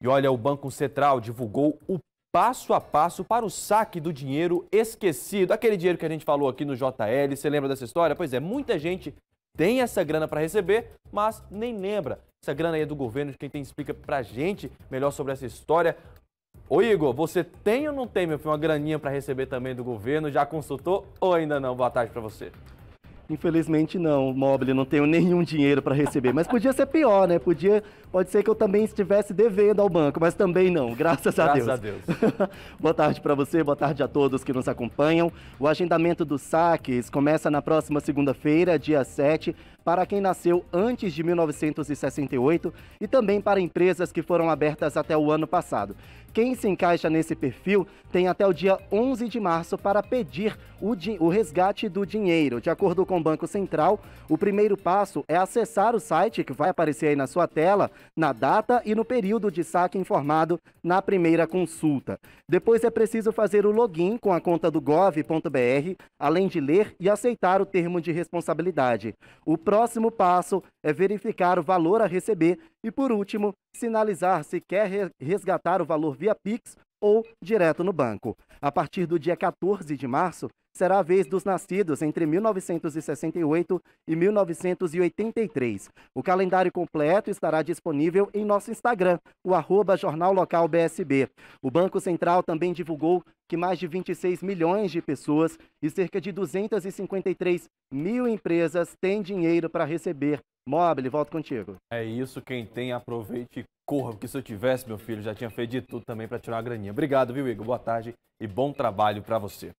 E olha, o Banco Central divulgou o passo a passo para o saque do dinheiro esquecido. Aquele dinheiro que a gente falou aqui no JL, você lembra dessa história? Pois é, muita gente tem essa grana para receber, mas nem lembra. Essa grana aí é do governo, quem tem explica pra gente melhor sobre essa história. Ô Igor, você tem ou não tem, meu filho, uma graninha para receber também do governo? Já consultou ou ainda não? Boa tarde para você. Infelizmente não, Mobile, não tenho nenhum dinheiro para receber. Mas podia ser pior, né? Podia, pode ser que eu também estivesse devendo ao banco, mas também não, graças a Deus. Graças a Deus. boa tarde para você, boa tarde a todos que nos acompanham. O agendamento dos saques começa na próxima segunda-feira, dia 7, para quem nasceu antes de 1968 e também para empresas que foram abertas até o ano passado. Quem se encaixa nesse perfil tem até o dia 11 de março para pedir o, o, resgate do dinheiro. De acordo com o Banco Central, o primeiro passo é acessar o site que vai aparecer aí na sua tela, na data e no período de saque informado na primeira consulta. Depois é preciso fazer o login com a conta do gov.br, além de ler e aceitar o termo de responsabilidade. O próximo próximo passo é verificar o valor a receber e, por último, sinalizar se quer resgatar o valor via Pix ou direto no banco. A partir do dia 14 de março, será a vez dos nascidos entre 1968 e 1983. O calendário completo estará disponível em nosso Instagram, o arroba Jornal Local BSB. O Banco Central também divulgou que mais de 26 milhões de pessoas e cerca de 253 mil empresas têm dinheiro para receber. Mobile, volto contigo. É isso, quem tem, aproveite e corra, porque se eu tivesse, meu filho, já tinha feito de tudo também para tirar uma graninha. Obrigado, viu, Igor? Boa tarde e bom trabalho para você.